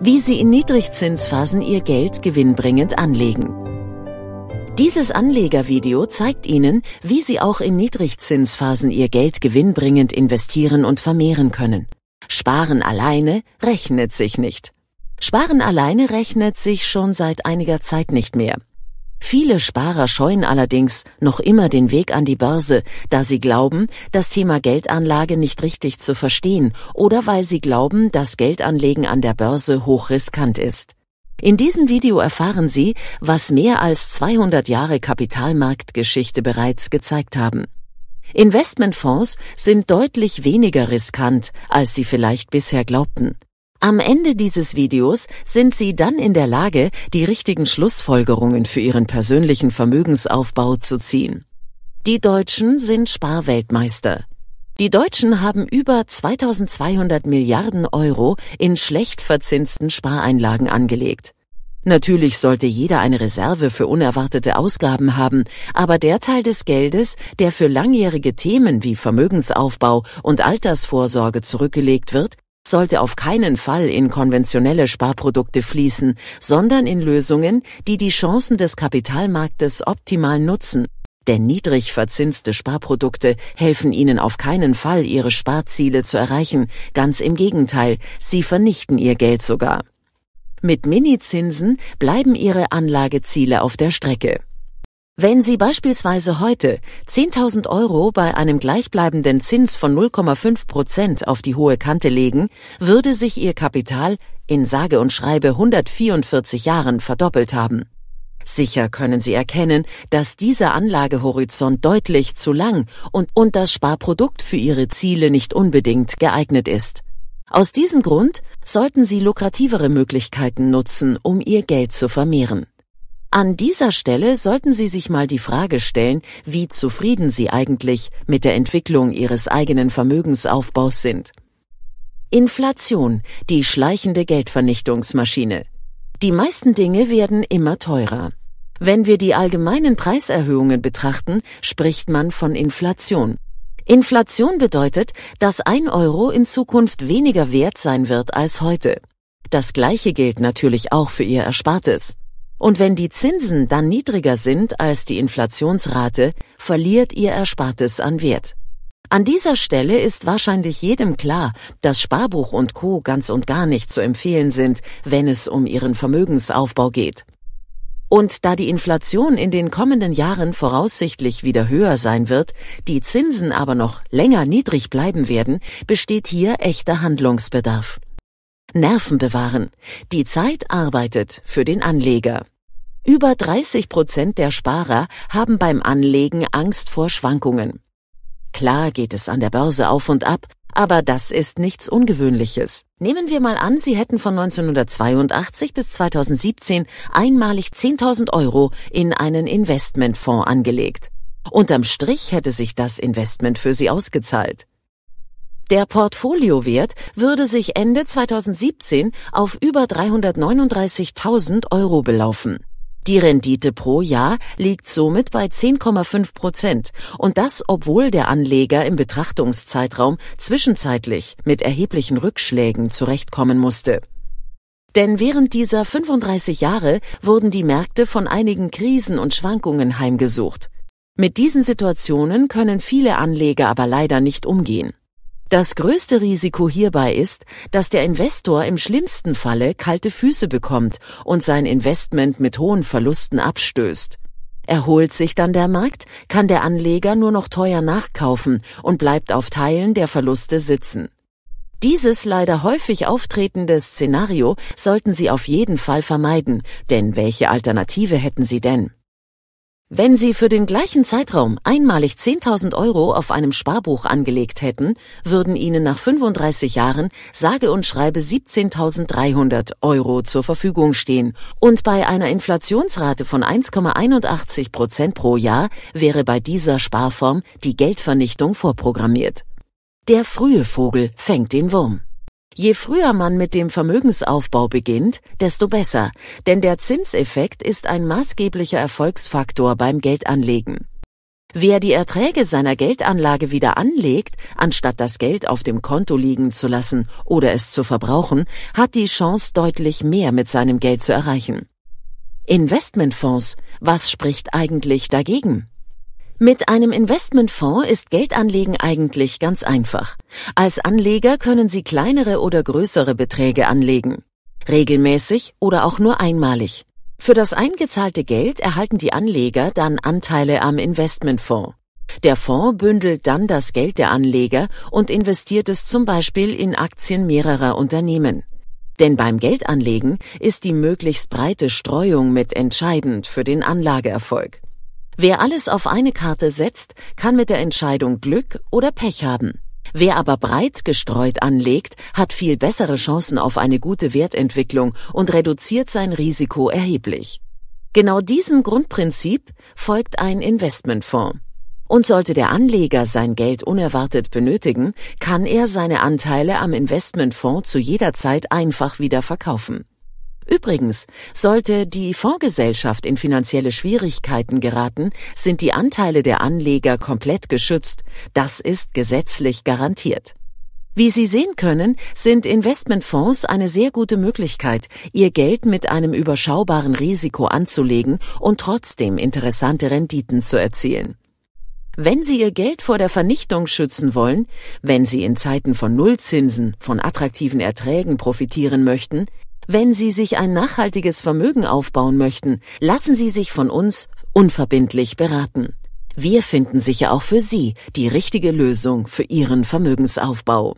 wie Sie in Niedrigzinsphasen Ihr Geld gewinnbringend anlegen. Dieses Anlegervideo zeigt Ihnen, wie Sie auch in Niedrigzinsphasen Ihr Geld gewinnbringend investieren und vermehren können. Sparen alleine rechnet sich nicht. Sparen alleine rechnet sich schon seit einiger Zeit nicht mehr. Viele Sparer scheuen allerdings noch immer den Weg an die Börse, da sie glauben, das Thema Geldanlage nicht richtig zu verstehen oder weil sie glauben, dass Geldanlegen an der Börse hochriskant ist. In diesem Video erfahren Sie, was mehr als 200 Jahre Kapitalmarktgeschichte bereits gezeigt haben. Investmentfonds sind deutlich weniger riskant, als Sie vielleicht bisher glaubten. Am Ende dieses Videos sind Sie dann in der Lage, die richtigen Schlussfolgerungen für Ihren persönlichen Vermögensaufbau zu ziehen. Die Deutschen sind Sparweltmeister. Die Deutschen haben über 2200 Milliarden Euro in schlecht verzinsten Spareinlagen angelegt. Natürlich sollte jeder eine Reserve für unerwartete Ausgaben haben, aber der Teil des Geldes, der für langjährige Themen wie Vermögensaufbau und Altersvorsorge zurückgelegt wird, sollte auf keinen Fall in konventionelle Sparprodukte fließen, sondern in Lösungen, die die Chancen des Kapitalmarktes optimal nutzen. Denn niedrig verzinste Sparprodukte helfen Ihnen auf keinen Fall, Ihre Sparziele zu erreichen, ganz im Gegenteil, sie vernichten Ihr Geld sogar. Mit Minizinsen bleiben Ihre Anlageziele auf der Strecke. Wenn Sie beispielsweise heute 10.000 Euro bei einem gleichbleibenden Zins von 0,5 Prozent auf die hohe Kante legen, würde sich Ihr Kapital in sage und schreibe 144 Jahren verdoppelt haben. Sicher können Sie erkennen, dass dieser Anlagehorizont deutlich zu lang und, und das Sparprodukt für Ihre Ziele nicht unbedingt geeignet ist. Aus diesem Grund sollten Sie lukrativere Möglichkeiten nutzen, um Ihr Geld zu vermehren. An dieser Stelle sollten Sie sich mal die Frage stellen, wie zufrieden Sie eigentlich mit der Entwicklung Ihres eigenen Vermögensaufbaus sind. Inflation, die schleichende Geldvernichtungsmaschine. Die meisten Dinge werden immer teurer. Wenn wir die allgemeinen Preiserhöhungen betrachten, spricht man von Inflation. Inflation bedeutet, dass ein Euro in Zukunft weniger wert sein wird als heute. Das gleiche gilt natürlich auch für Ihr Erspartes. Und wenn die Zinsen dann niedriger sind als die Inflationsrate, verliert ihr Erspartes an Wert. An dieser Stelle ist wahrscheinlich jedem klar, dass Sparbuch und Co ganz und gar nicht zu empfehlen sind, wenn es um ihren Vermögensaufbau geht. Und da die Inflation in den kommenden Jahren voraussichtlich wieder höher sein wird, die Zinsen aber noch länger niedrig bleiben werden, besteht hier echter Handlungsbedarf. Nerven bewahren. Die Zeit arbeitet für den Anleger. Über 30 Prozent der Sparer haben beim Anlegen Angst vor Schwankungen. Klar geht es an der Börse auf und ab, aber das ist nichts Ungewöhnliches. Nehmen wir mal an, Sie hätten von 1982 bis 2017 einmalig 10.000 Euro in einen Investmentfonds angelegt. Unterm Strich hätte sich das Investment für Sie ausgezahlt. Der Portfoliowert würde sich Ende 2017 auf über 339.000 Euro belaufen. Die Rendite pro Jahr liegt somit bei 10,5 Prozent und das, obwohl der Anleger im Betrachtungszeitraum zwischenzeitlich mit erheblichen Rückschlägen zurechtkommen musste. Denn während dieser 35 Jahre wurden die Märkte von einigen Krisen und Schwankungen heimgesucht. Mit diesen Situationen können viele Anleger aber leider nicht umgehen. Das größte Risiko hierbei ist, dass der Investor im schlimmsten Falle kalte Füße bekommt und sein Investment mit hohen Verlusten abstößt. Erholt sich dann der Markt, kann der Anleger nur noch teuer nachkaufen und bleibt auf Teilen der Verluste sitzen. Dieses leider häufig auftretende Szenario sollten Sie auf jeden Fall vermeiden, denn welche Alternative hätten Sie denn? Wenn Sie für den gleichen Zeitraum einmalig 10.000 Euro auf einem Sparbuch angelegt hätten, würden Ihnen nach 35 Jahren sage und schreibe 17.300 Euro zur Verfügung stehen. Und bei einer Inflationsrate von 1,81 Prozent pro Jahr wäre bei dieser Sparform die Geldvernichtung vorprogrammiert. Der frühe Vogel fängt den Wurm. Je früher man mit dem Vermögensaufbau beginnt, desto besser, denn der Zinseffekt ist ein maßgeblicher Erfolgsfaktor beim Geldanlegen. Wer die Erträge seiner Geldanlage wieder anlegt, anstatt das Geld auf dem Konto liegen zu lassen oder es zu verbrauchen, hat die Chance, deutlich mehr mit seinem Geld zu erreichen. Investmentfonds, was spricht eigentlich dagegen? Mit einem Investmentfonds ist Geldanlegen eigentlich ganz einfach. Als Anleger können Sie kleinere oder größere Beträge anlegen. Regelmäßig oder auch nur einmalig. Für das eingezahlte Geld erhalten die Anleger dann Anteile am Investmentfonds. Der Fonds bündelt dann das Geld der Anleger und investiert es zum Beispiel in Aktien mehrerer Unternehmen. Denn beim Geldanlegen ist die möglichst breite Streuung mit entscheidend für den Anlageerfolg. Wer alles auf eine Karte setzt, kann mit der Entscheidung Glück oder Pech haben. Wer aber breit gestreut anlegt, hat viel bessere Chancen auf eine gute Wertentwicklung und reduziert sein Risiko erheblich. Genau diesem Grundprinzip folgt ein Investmentfonds. Und sollte der Anleger sein Geld unerwartet benötigen, kann er seine Anteile am Investmentfonds zu jeder Zeit einfach wieder verkaufen. Übrigens, sollte die Fondsgesellschaft in finanzielle Schwierigkeiten geraten, sind die Anteile der Anleger komplett geschützt. Das ist gesetzlich garantiert. Wie Sie sehen können, sind Investmentfonds eine sehr gute Möglichkeit, Ihr Geld mit einem überschaubaren Risiko anzulegen und trotzdem interessante Renditen zu erzielen. Wenn Sie Ihr Geld vor der Vernichtung schützen wollen, wenn Sie in Zeiten von Nullzinsen von attraktiven Erträgen profitieren möchten, wenn Sie sich ein nachhaltiges Vermögen aufbauen möchten, lassen Sie sich von uns unverbindlich beraten. Wir finden sicher auch für Sie die richtige Lösung für Ihren Vermögensaufbau.